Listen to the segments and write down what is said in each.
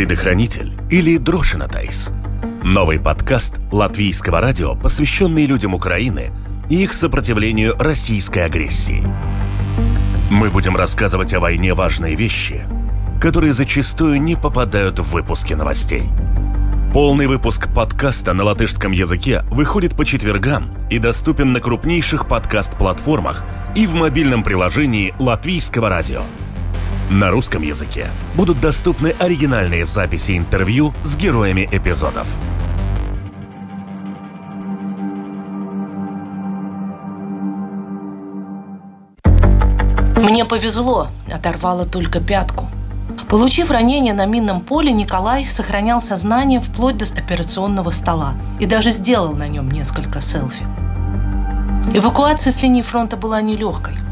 «Предохранитель» или «Дрошина Тайс». Новый подкаст латвийского радио, посвященный людям Украины и их сопротивлению российской агрессии. Мы будем рассказывать о войне важные вещи, которые зачастую не попадают в выпуски новостей. Полный выпуск подкаста на латышском языке выходит по четвергам и доступен на крупнейших подкаст-платформах и в мобильном приложении «Латвийского радио». На русском языке будут доступны оригинальные записи интервью с героями эпизодов. Мне повезло, оторвало только пятку. Получив ранение на минном поле, Николай сохранял сознание вплоть до операционного стола и даже сделал на нем несколько селфи. Эвакуация с линии фронта была нелегкой –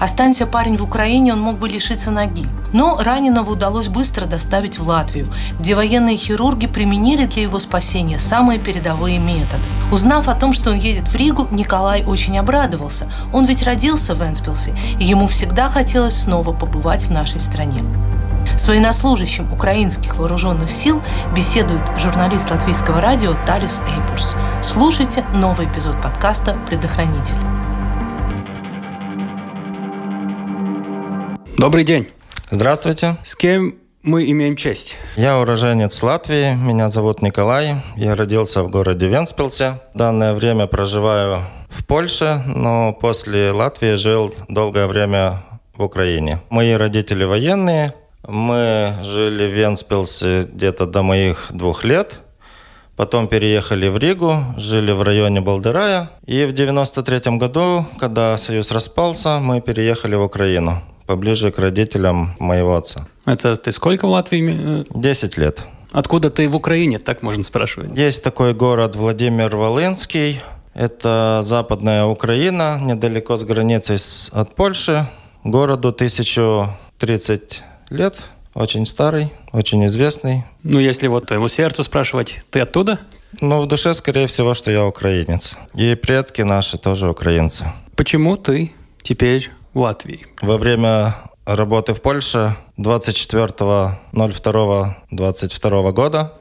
Останься парень в Украине, он мог бы лишиться ноги. Но раненого удалось быстро доставить в Латвию, где военные хирурги применили для его спасения самые передовые методы. Узнав о том, что он едет в Ригу, Николай очень обрадовался. Он ведь родился в Энспилсе, и ему всегда хотелось снова побывать в нашей стране. С военнослужащим украинских вооруженных сил беседует журналист латвийского радио Талис Эйбурс. Слушайте новый эпизод подкаста «Предохранитель». Добрый день. Здравствуйте. С кем мы имеем честь? Я уроженец Латвии, меня зовут Николай, я родился в городе Венспилсе. В данное время проживаю в Польше, но после Латвии жил долгое время в Украине. Мои родители военные, мы жили в Венспилсе где-то до моих двух лет. Потом переехали в Ригу, жили в районе Балдерая. И в 93 году, когда Союз распался, мы переехали в Украину поближе к родителям моего отца. Это ты сколько в Латвии? Э, Десять лет. Откуда ты в Украине, так можно спрашивать? Есть такой город Владимир Волынский. Это западная Украина, недалеко с границей от Польши. Городу 1030 лет. Очень старый, очень известный. Ну, если вот твоему сердцу спрашивать, ты оттуда? Ну, в душе, скорее всего, что я украинец. И предки наши тоже украинцы. Почему ты теперь Латвии. Во время работы в Польше 24.02.22 года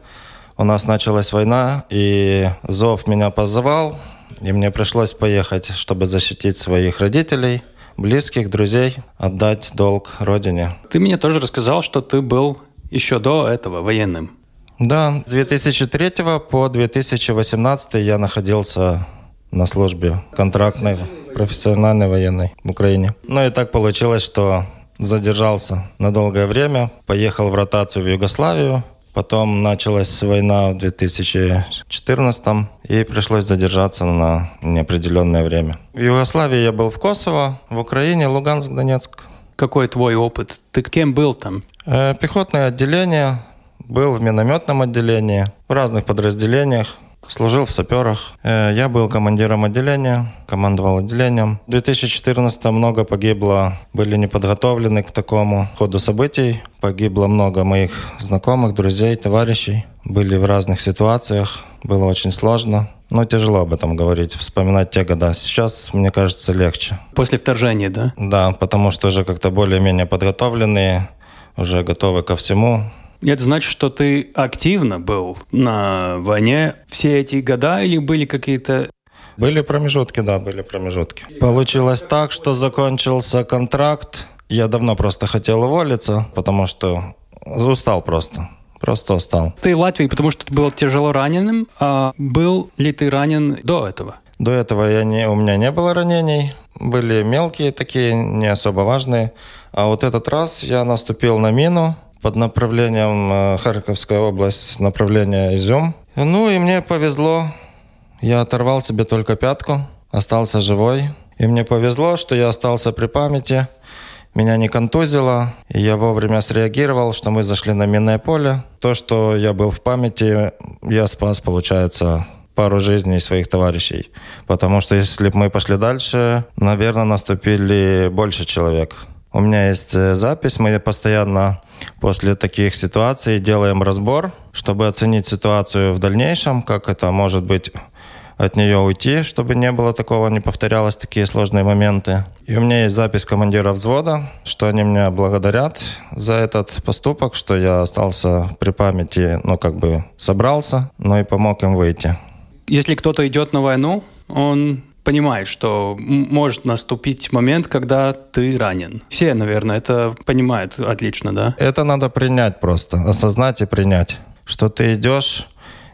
у нас началась война, и Зов меня позвал и мне пришлось поехать, чтобы защитить своих родителей, близких, друзей, отдать долг родине. Ты мне тоже рассказал, что ты был еще до этого военным. Да, с 2003 по 2018 я находился на службе контрактной, профессиональной военной в Украине. Ну и так получилось, что задержался на долгое время, поехал в ротацию в Югославию, потом началась война в 2014 и пришлось задержаться на неопределенное время. В Югославии я был в Косово, в Украине Луганск, Донецк. Какой твой опыт? Ты кем был там? Э, пехотное отделение, был в минометном отделении, в разных подразделениях. Служил в саперах. Э, я был командиром отделения, командовал отделением. В 2014 много погибло, были неподготовлены к такому ходу событий. Погибло много моих знакомых, друзей, товарищей. Были в разных ситуациях, было очень сложно. Но тяжело об этом говорить, вспоминать те года. Сейчас, мне кажется, легче. После вторжения, да? Да, потому что уже как-то более-менее подготовленные, уже готовы ко всему. Это значит, что ты активно был на войне все эти года или были какие-то были промежутки, да, были промежутки. Получилось так, что закончился контракт. Я давно просто хотел уволиться, потому что устал просто. Просто устал. Ты Латвии, потому что ты был тяжело раненым. А был ли ты ранен до этого? До этого я не, у меня не было ранений. Были мелкие такие, не особо важные. А вот этот раз я наступил на мину, под направлением э, Харьковская область, направление Изюм. Ну и мне повезло, я оторвал себе только пятку, остался живой. И мне повезло, что я остался при памяти, меня не контузило, и я вовремя среагировал, что мы зашли на минное поле. То, что я был в памяти, я спас, получается, пару жизней своих товарищей. Потому что если бы мы пошли дальше, наверное, наступили больше человек. У меня есть э, запись, мы постоянно после таких ситуаций делаем разбор, чтобы оценить ситуацию в дальнейшем, как это может быть от нее уйти, чтобы не было такого, не повторялось такие сложные моменты. И у меня есть запись командира взвода, что они меня благодарят за этот поступок, что я остался при памяти, ну как бы собрался, но ну и помог им выйти. Если кто-то идет на войну, он Понимает, что может наступить момент, когда ты ранен. Все, наверное, это понимают отлично, да? Это надо принять просто, осознать и принять, что ты идешь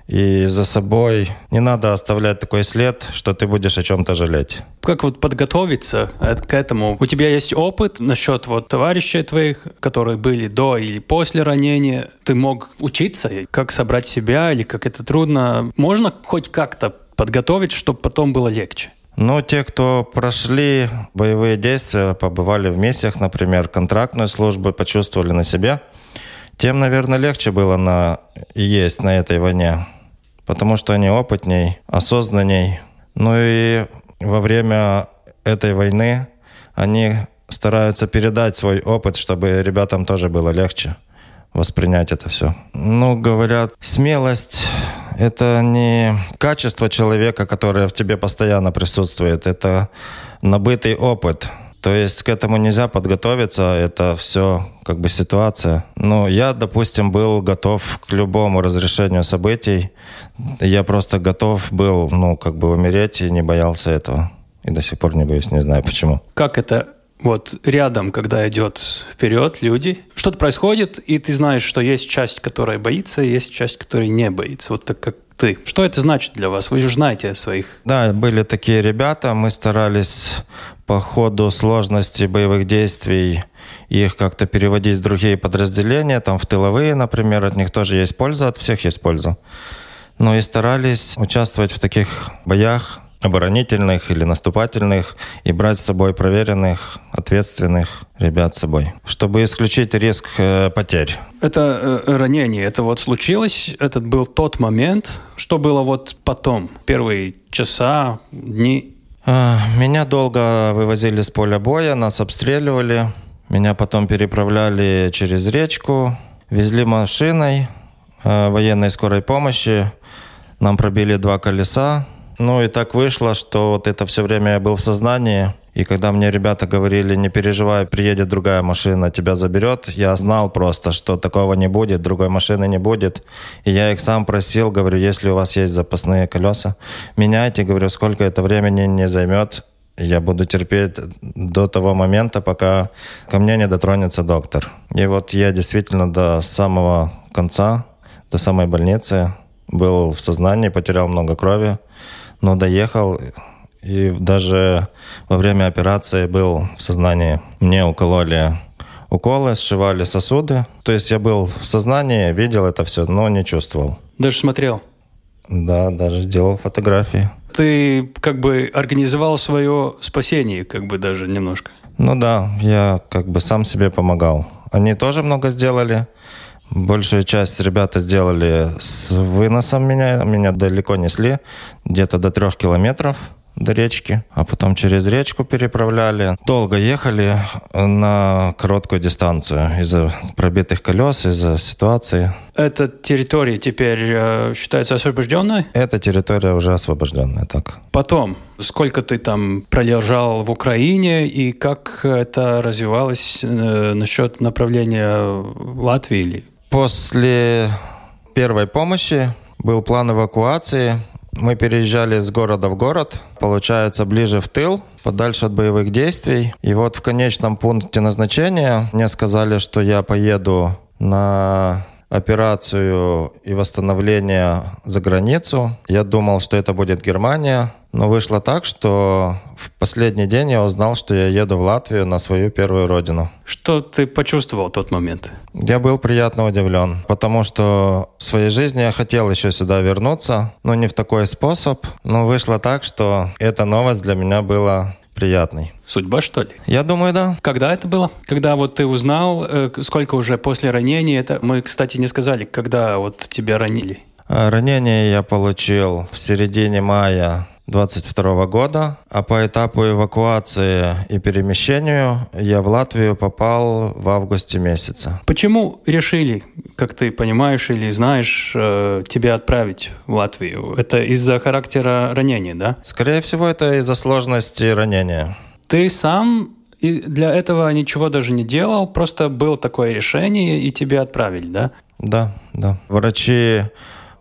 и за собой не надо оставлять такой след, что ты будешь о чем-то жалеть. Как вот подготовиться э, к этому? У тебя есть опыт насчет вот товарищей твоих, которые были до или после ранения? Ты мог учиться, как собрать себя или как это трудно? Можно хоть как-то подготовить, чтобы потом было легче? Но те, кто прошли боевые действия, побывали в миссиях, например, контрактную службу, почувствовали на себе, тем, наверное, легче было на есть на этой войне, потому что они опытней, осознанней. Ну и во время этой войны они стараются передать свой опыт, чтобы ребятам тоже было легче воспринять это все. Ну, говорят, смелость это не качество человека, которое в тебе постоянно присутствует, это набытый опыт. То есть к этому нельзя подготовиться, это все как бы ситуация. Но я, допустим, был готов к любому разрешению событий. Я просто готов был, ну, как бы умереть и не боялся этого. И до сих пор не боюсь, не знаю почему. Как это вот рядом, когда идет вперед люди, что-то происходит, и ты знаешь, что есть часть, которая боится, есть часть, которая не боится. Вот так как ты. Что это значит для вас? Вы же знаете о своих. Да, были такие ребята. Мы старались по ходу сложности боевых действий их как-то переводить в другие подразделения, там в тыловые, например, от них тоже есть польза, от всех есть польза. Но и старались участвовать в таких боях, оборонительных или наступательных и брать с собой проверенных, ответственных ребят с собой, чтобы исключить риск э, потерь. Это э, ранение, это вот случилось, этот был тот момент, что было вот потом, первые часа, дни? А, меня долго вывозили с поля боя, нас обстреливали, меня потом переправляли через речку, везли машиной э, военной скорой помощи, нам пробили два колеса, ну и так вышло, что вот это все время я был в сознании. И когда мне ребята говорили, не переживай, приедет другая машина, тебя заберет, я знал просто, что такого не будет, другой машины не будет. И я их сам просил, говорю, если у вас есть запасные колеса, меняйте, говорю, сколько это времени не займет, я буду терпеть до того момента, пока ко мне не дотронется доктор. И вот я действительно до самого конца, до самой больницы был в сознании, потерял много крови но доехал и даже во время операции был в сознании. Мне укололи уколы, сшивали сосуды. То есть я был в сознании, видел это все, но не чувствовал. Даже смотрел? Да, даже делал фотографии ты как бы организовал свое спасение, как бы даже немножко. Ну да, я как бы сам себе помогал. Они тоже много сделали. Большую часть ребята сделали с выносом меня. Меня далеко несли, где-то до трех километров до речки, а потом через речку переправляли. Долго ехали э, на короткую дистанцию из-за пробитых колес, из-за ситуации. Эта территория теперь э, считается освобожденной? Эта территория уже освобожденная, так. Потом, сколько ты там продержал в Украине и как это развивалось э, насчет направления Латвии? После первой помощи был план эвакуации мы переезжали с города в город, получается, ближе в тыл, подальше от боевых действий. И вот в конечном пункте назначения мне сказали, что я поеду на операцию и восстановление за границу. Я думал, что это будет Германия, но вышло так, что в последний день я узнал, что я еду в Латвию на свою первую родину. Что ты почувствовал в тот момент? Я был приятно удивлен, потому что в своей жизни я хотел еще сюда вернуться, но не в такой способ. Но вышло так, что эта новость для меня была приятной. Судьба, что ли? Я думаю, да. Когда это было? Когда вот ты узнал, э, сколько уже после ранения? Это мы, кстати, не сказали, когда вот тебя ранили. Э, ранение я получил в середине мая 2022 года, а по этапу эвакуации и перемещению я в Латвию попал в августе месяца. Почему решили, как ты понимаешь или знаешь, э, тебя отправить в Латвию? Это из-за характера ранения, да? Скорее всего, это из-за сложности ранения. Ты сам для этого ничего даже не делал, просто было такое решение, и тебя отправили, да? Да, да. Врачи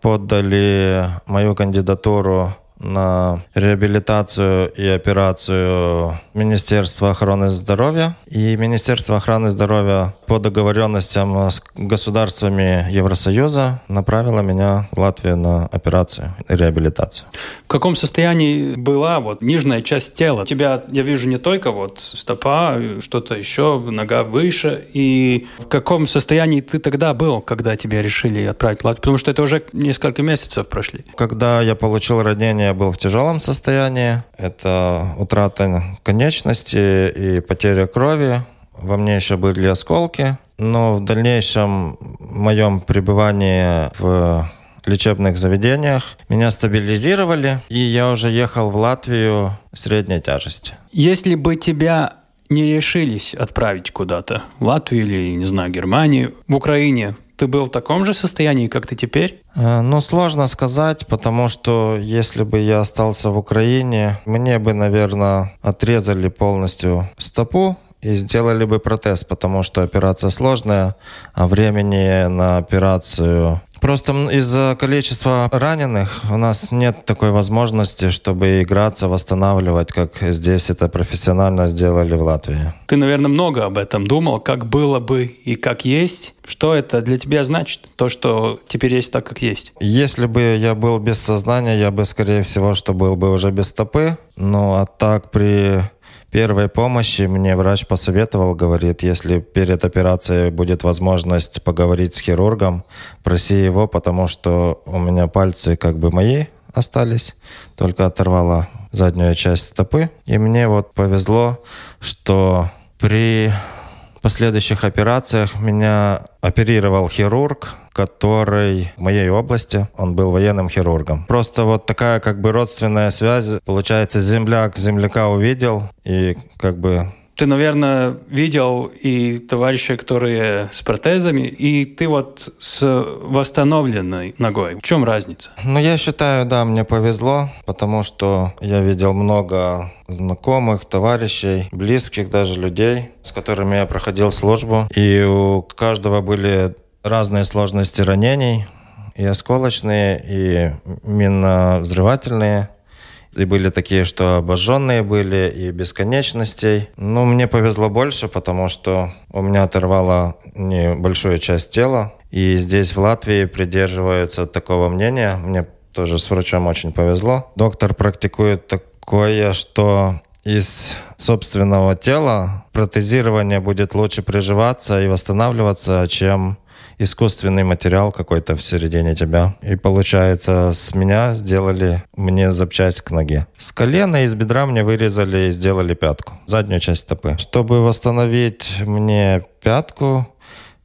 подали мою кандидатуру на реабилитацию и операцию Министерства охраны здоровья. И Министерство охраны здоровья по договоренностям с государствами Евросоюза направило меня в Латвию на операцию и реабилитацию. В каком состоянии была вот нижняя часть тела? Тебя, я вижу, не только вот стопа, что-то еще, нога выше. И в каком состоянии ты тогда был, когда тебя решили отправить в Латвию? Потому что это уже несколько месяцев прошли. Когда я получил ранение был в тяжелом состоянии. Это утрата конечности и потеря крови. Во мне еще были осколки. Но в дальнейшем моем пребывании в лечебных заведениях. Меня стабилизировали, и я уже ехал в Латвию средней тяжести. Если бы тебя не решились отправить куда-то, в Латвию или, не знаю, Германию, в Украине ты был в таком же состоянии, как ты теперь? Э, ну, сложно сказать, потому что если бы я остался в Украине, мне бы, наверное, отрезали полностью стопу и сделали бы протез, потому что операция сложная, а времени на операцию Просто из-за количества раненых у нас нет такой возможности, чтобы играться, восстанавливать, как здесь это профессионально сделали в Латвии. Ты, наверное, много об этом думал, как было бы и как есть. Что это для тебя значит, то, что теперь есть так, как есть? Если бы я был без сознания, я бы, скорее всего, что был бы уже без стопы. Ну, а так при первой помощи мне врач посоветовал, говорит, если перед операцией будет возможность поговорить с хирургом, проси его, потому что у меня пальцы как бы мои остались, только оторвала заднюю часть стопы. И мне вот повезло, что при последующих операциях меня оперировал хирург, который в моей области, он был военным хирургом. Просто вот такая как бы родственная связь, получается, земляк земляка увидел и как бы ты, наверное, видел и товарищей, которые с протезами, и ты вот с восстановленной ногой. В чем разница? Ну, я считаю, да, мне повезло, потому что я видел много знакомых, товарищей, близких даже людей, с которыми я проходил службу. И у каждого были разные сложности ранений, и осколочные, и минно-взрывательные. И были такие, что обожженные были, и бесконечностей. Но ну, мне повезло больше, потому что у меня оторвало небольшую часть тела. И здесь, в Латвии, придерживаются такого мнения. Мне тоже с врачом очень повезло. Доктор практикует такое, что из собственного тела протезирование будет лучше приживаться и восстанавливаться, чем искусственный материал какой-то в середине тебя. И получается, с меня сделали мне запчасть к ноге. С колена и с бедра мне вырезали и сделали пятку, заднюю часть стопы. Чтобы восстановить мне пятку,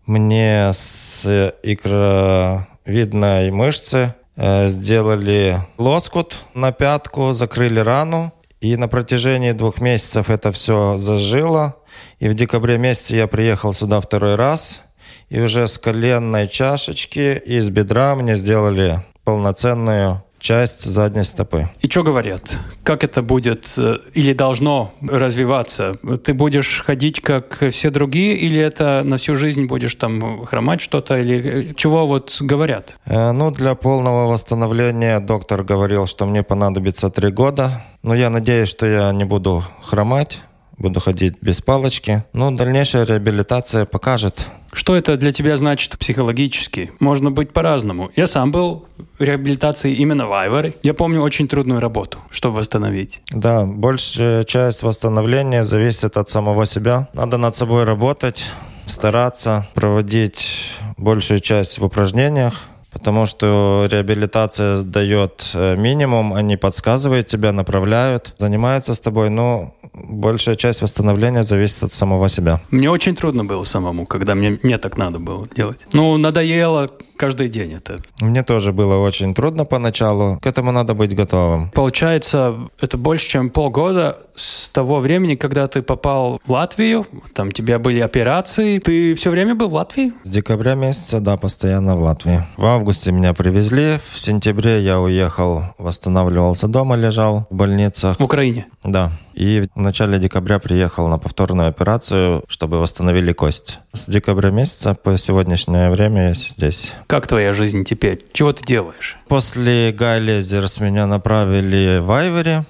мне с икровидной мышцы э, сделали лоскут на пятку, закрыли рану. И на протяжении двух месяцев это все зажило. И в декабре месяце я приехал сюда второй раз – и уже с коленной чашечки и с бедра мне сделали полноценную часть задней стопы. И что говорят? Как это будет э, или должно развиваться? Ты будешь ходить, как все другие, или это на всю жизнь будешь там хромать что-то, или э, чего вот говорят? Э, ну, для полного восстановления доктор говорил, что мне понадобится три года. Но я надеюсь, что я не буду хромать буду ходить без палочки. Но дальнейшая реабилитация покажет. Что это для тебя значит психологически? Можно быть по-разному. Я сам был в реабилитации именно Вайвер. Я помню очень трудную работу, чтобы восстановить. Да, большая часть восстановления зависит от самого себя. Надо над собой работать, стараться проводить большую часть в упражнениях, Потому что реабилитация дает э, минимум, они подсказывают тебя, направляют, занимаются с тобой, но большая часть восстановления зависит от самого себя. Мне очень трудно было самому, когда мне, мне так надо было делать. Ну, надоело каждый день это. Мне тоже было очень трудно поначалу. К этому надо быть готовым. Получается, это больше, чем полгода с того времени, когда ты попал в Латвию, там у тебя были операции. Ты все время был в Латвии? С декабря месяца, да, постоянно в Латвии. В августе меня привезли, в сентябре я уехал, восстанавливался дома, лежал в больницах. В Украине? Да. И в начале декабря приехал на повторную операцию, чтобы восстановили кость. С декабря месяца по сегодняшнее время я здесь. Как твоя жизнь теперь? Чего ты делаешь? После Гай Лезерс меня направили в Айвери.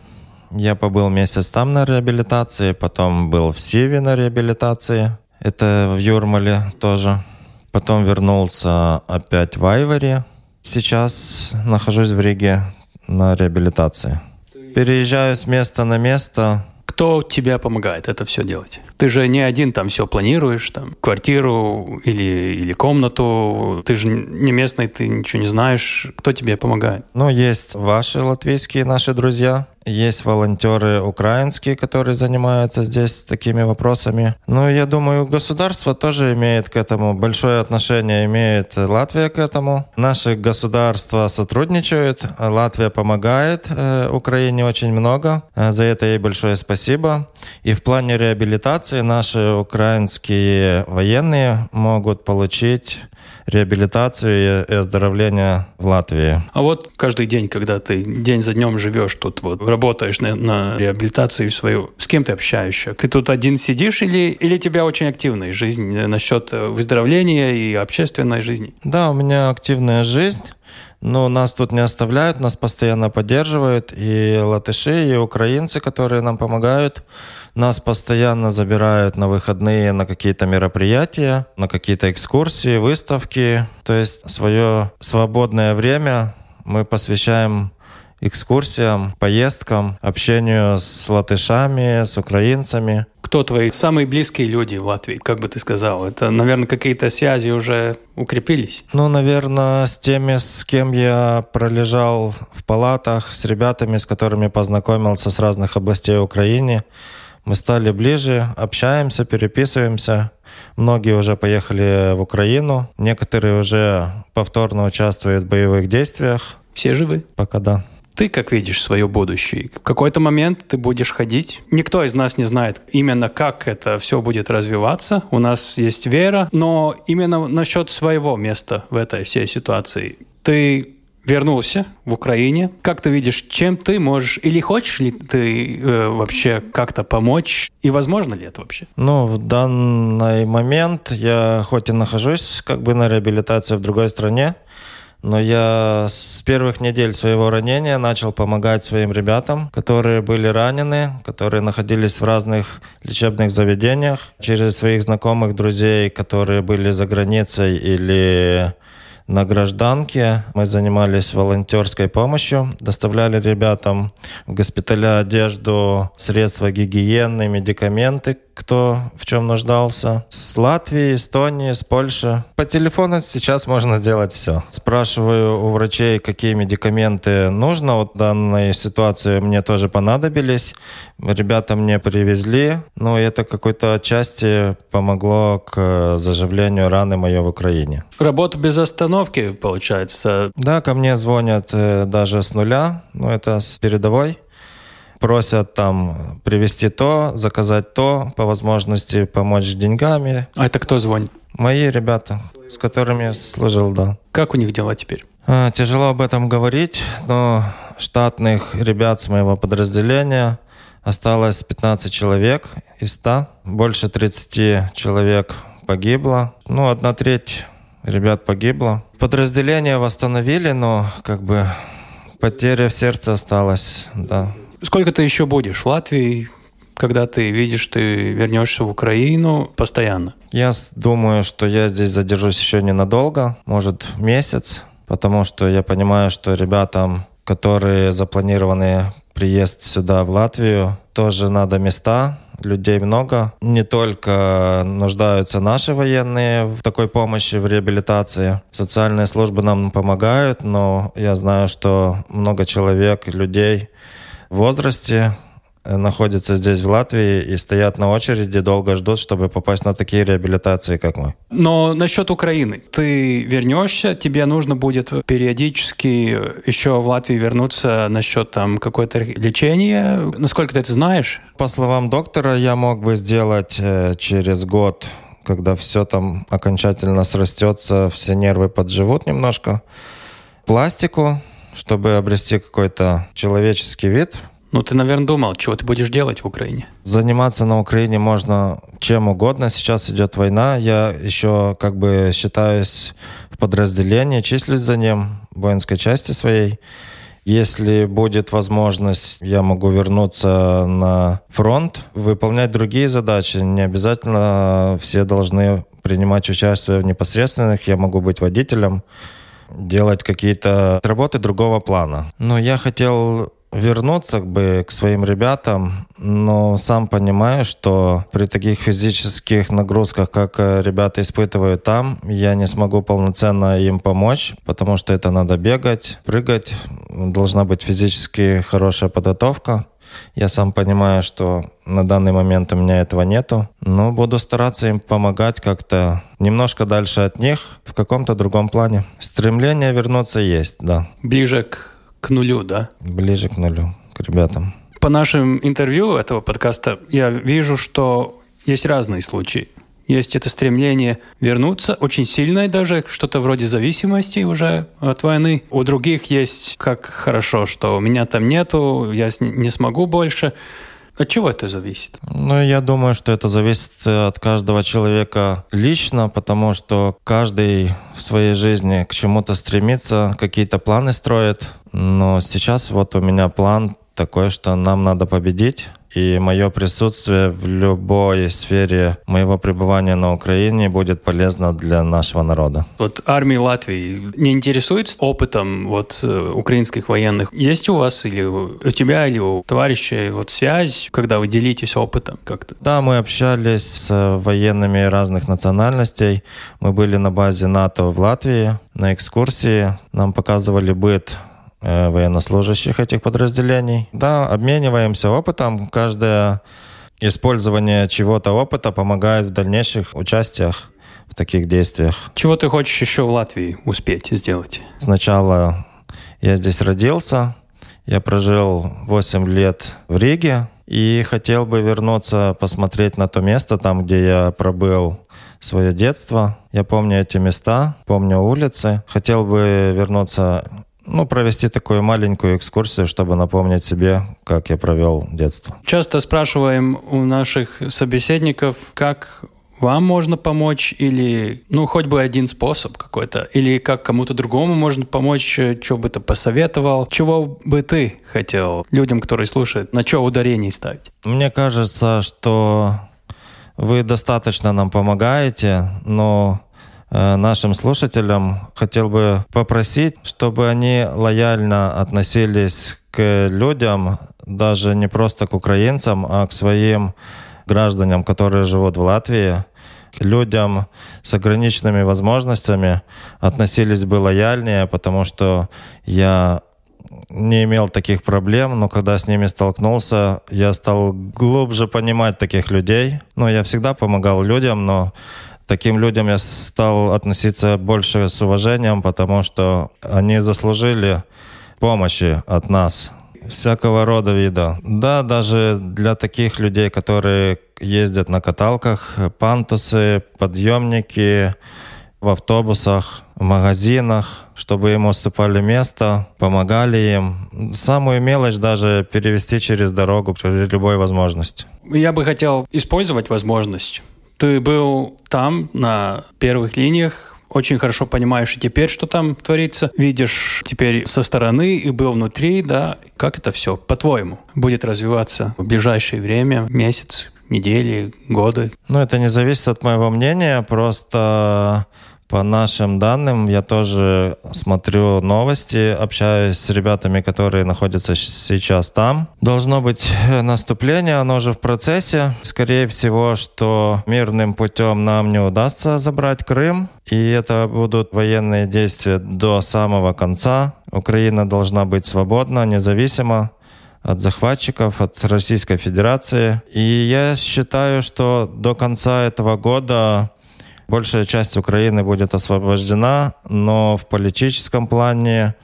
Я побыл месяц там на реабилитации, потом был в Сиве на реабилитации. Это в Юрмале тоже. Потом вернулся опять в Айвори. Сейчас нахожусь в Риге на реабилитации. Переезжаю с места на место. Кто тебе помогает это все делать? Ты же не один там все планируешь, там квартиру или, или комнату. Ты же не местный, ты ничего не знаешь. Кто тебе помогает? Ну, есть ваши латвийские наши друзья. Есть волонтеры украинские, которые занимаются здесь такими вопросами. Ну, я думаю, государство тоже имеет к этому большое отношение, имеет Латвия к этому. Наши государства сотрудничают, Латвия помогает э, Украине очень много. Э, за это ей большое спасибо. И в плане реабилитации наши украинские военные могут получить реабилитацию и оздоровление в Латвии. А вот каждый день, когда ты день за днем живешь тут вот в работаешь на, на реабилитацию свою, с кем ты общаешься? Ты тут один сидишь или, или тебя очень активная жизнь э, насчет э, выздоровления и общественной жизни? Да, у меня активная жизнь. Но нас тут не оставляют, нас постоянно поддерживают и латыши, и украинцы, которые нам помогают. Нас постоянно забирают на выходные на какие-то мероприятия, на какие-то экскурсии, выставки. То есть свое свободное время мы посвящаем экскурсиям, поездкам, общению с латышами, с украинцами. Кто твои самые близкие люди в Латвии, как бы ты сказал? Это, наверное, какие-то связи уже укрепились? Ну, наверное, с теми, с кем я пролежал в палатах, с ребятами, с которыми познакомился с разных областей Украины. Мы стали ближе, общаемся, переписываемся. Многие уже поехали в Украину, некоторые уже повторно участвуют в боевых действиях. Все живы? Пока да ты как видишь свое будущее. В какой-то момент ты будешь ходить. Никто из нас не знает именно, как это все будет развиваться. У нас есть вера, но именно насчет своего места в этой всей ситуации. Ты вернулся в Украине. Как ты видишь, чем ты можешь или хочешь ли ты э, вообще как-то помочь? И возможно ли это вообще? Ну, в данный момент я хоть и нахожусь как бы на реабилитации в другой стране, но я с первых недель своего ранения начал помогать своим ребятам, которые были ранены, которые находились в разных лечебных заведениях, через своих знакомых, друзей, которые были за границей или на гражданке. Мы занимались волонтерской помощью, доставляли ребятам в госпиталя одежду, средства гигиены, медикаменты, кто в чем нуждался. С Латвии, Эстонии, с Польши. По телефону сейчас можно сделать все. Спрашиваю у врачей, какие медикаменты нужно. Вот данной ситуации мне тоже понадобились. Ребята мне привезли. Ну, это какой-то отчасти помогло к э, заживлению раны моей в Украине. Работа без остановки постановки, получается. Да, ко мне звонят э, даже с нуля, ну это с передовой. Просят там привезти то, заказать то, по возможности помочь деньгами. А это кто звонит? Мои ребята, с которыми я служил, да. Как у них дела теперь? Э, тяжело об этом говорить, но штатных ребят с моего подразделения осталось 15 человек из 100. Больше 30 человек погибло. Ну, одна треть ребят погибло. Подразделение восстановили, но как бы потеря в сердце осталась, да. Сколько ты еще будешь в Латвии? Когда ты видишь, ты вернешься в Украину постоянно? Я думаю, что я здесь задержусь еще ненадолго, может месяц, потому что я понимаю, что ребятам, которые запланированы приезд сюда в Латвию, тоже надо места, людей много. Не только нуждаются наши военные в такой помощи, в реабилитации. Социальные службы нам помогают, но я знаю, что много человек, людей в возрасте, Э, находятся здесь, в Латвии, и стоят на очереди, долго ждут, чтобы попасть на такие реабилитации, как мы. Но насчет Украины. Ты вернешься, тебе нужно будет периодически э, еще в Латвии вернуться насчет там какое-то лечение. Насколько ты это знаешь? По словам доктора, я мог бы сделать э, через год когда все там окончательно срастется, все нервы подживут немножко, пластику, чтобы обрести какой-то человеческий вид, ну, ты, наверное, думал, чего ты будешь делать в Украине? Заниматься на Украине можно чем угодно. Сейчас идет война. Я еще как бы считаюсь в подразделении, числюсь за ним, воинской части своей. Если будет возможность, я могу вернуться на фронт, выполнять другие задачи. Не обязательно все должны принимать участие в непосредственных. Я могу быть водителем, делать какие-то работы другого плана. Но я хотел вернуться бы к своим ребятам, но сам понимаю, что при таких физических нагрузках, как э, ребята испытывают там, я не смогу полноценно им помочь, потому что это надо бегать, прыгать, должна быть физически хорошая подготовка. Я сам понимаю, что на данный момент у меня этого нету, но буду стараться им помогать как-то немножко дальше от них в каком-то другом плане. Стремление вернуться есть, да. Ближе к к нулю, да? Ближе к нулю, к ребятам. По нашим интервью этого подкаста я вижу, что есть разные случаи. Есть это стремление вернуться, очень сильное даже, что-то вроде зависимости уже от войны. У других есть, как хорошо, что у меня там нету, я не смогу больше. От чего это зависит? Ну, я думаю, что это зависит э, от каждого человека лично, потому что каждый в своей жизни к чему-то стремится, какие-то планы строит. Но сейчас вот у меня план Такое, что нам надо победить. И мое присутствие в любой сфере моего пребывания на Украине будет полезно для нашего народа. Вот армия Латвии не интересуется опытом вот э, украинских военных? Есть у вас или у тебя, или у товарищей вот связь, когда вы делитесь опытом как-то? Да, мы общались с э, военными разных национальностей. Мы были на базе НАТО в Латвии на экскурсии. Нам показывали быт Э, военнослужащих этих подразделений. Да, обмениваемся опытом. Каждое использование чего-то опыта помогает в дальнейших участиях в таких действиях. Чего ты хочешь еще в Латвии успеть сделать? Сначала я здесь родился, я прожил 8 лет в Риге и хотел бы вернуться посмотреть на то место, там, где я пробыл свое детство. Я помню эти места, помню улицы. Хотел бы вернуться ну, провести такую маленькую экскурсию, чтобы напомнить себе, как я провел детство. Часто спрашиваем у наших собеседников, как вам можно помочь или, ну, хоть бы один способ какой-то, или как кому-то другому можно помочь, э, что бы ты посоветовал, чего бы ты хотел людям, которые слушают, на что ударение ставить? Мне кажется, что вы достаточно нам помогаете, но Э, нашим слушателям хотел бы попросить, чтобы они лояльно относились к людям, даже не просто к украинцам, а к своим гражданам, которые живут в Латвии, к людям с ограниченными возможностями относились бы лояльнее, потому что я не имел таких проблем, но когда с ними столкнулся, я стал глубже понимать таких людей. Ну, я всегда помогал людям, но таким людям я стал относиться больше с уважением, потому что они заслужили помощи от нас, всякого рода вида. Да, даже для таких людей, которые ездят на каталках, пантусы, подъемники, в автобусах, в магазинах, чтобы им уступали место, помогали им. Самую мелочь даже перевести через дорогу при любой возможности. Я бы хотел использовать возможность ты был там, на первых линиях, очень хорошо понимаешь и теперь, что там творится, видишь теперь со стороны и был внутри, да, как это все, по-твоему, будет развиваться в ближайшее время, месяц, недели, годы? Ну, это не зависит от моего мнения, просто по нашим данным, я тоже смотрю новости, общаюсь с ребятами, которые находятся сейчас там. Должно быть э, наступление, оно же в процессе. Скорее всего, что мирным путем нам не удастся забрать Крым, и это будут военные действия до самого конца. Украина должна быть свободна, независима от захватчиков, от Российской Федерации. И я считаю, что до конца этого года большая часть Украины будет освобождена, но в политическом плане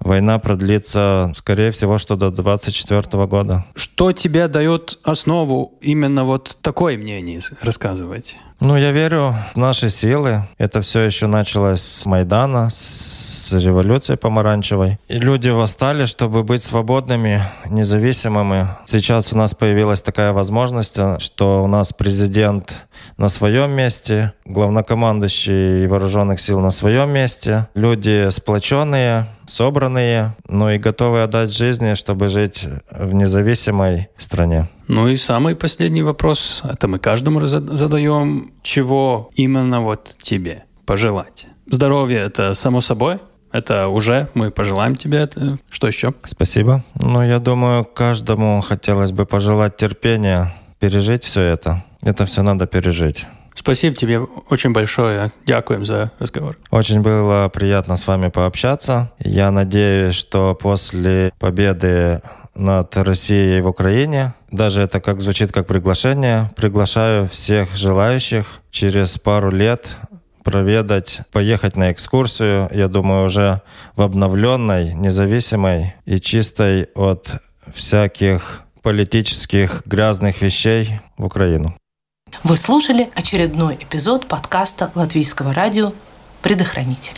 война продлится, скорее всего, что до 24 года. Что тебе дает основу именно вот такое мнение рассказывать? Ну, я верю в наши силы. Это все еще началось с Майдана, с с революцией помаранчевой. И люди восстали, чтобы быть свободными, независимыми. Сейчас у нас появилась такая возможность, э, что у нас президент на своем месте, главнокомандующий вооруженных сил на своем месте, люди сплоченные, собранные, но и готовы отдать жизни, чтобы жить в независимой стране. Ну и самый последний вопрос, это мы каждому задаем, чего именно вот тебе пожелать? Здоровье – это само собой – это уже мы пожелаем тебе это. Что еще? Спасибо. Ну, я думаю, каждому хотелось бы пожелать терпения, пережить все это. Это все надо пережить. Спасибо тебе очень большое. Дякуем за разговор. Очень было приятно с вами пообщаться. Я надеюсь, что после победы над Россией в Украине. Даже это как звучит как приглашение. Приглашаю всех желающих через пару лет проведать, поехать на экскурсию, я думаю, уже в обновленной, независимой и чистой от всяких политических грязных вещей в Украину. Вы слушали очередной эпизод подкаста Латвийского радио «Предохранитель».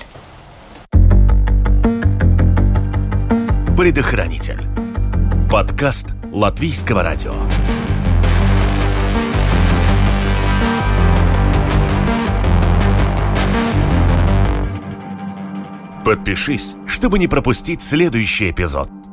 «Предохранитель» – подкаст Латвийского радио. Подпишись, чтобы не пропустить следующий эпизод.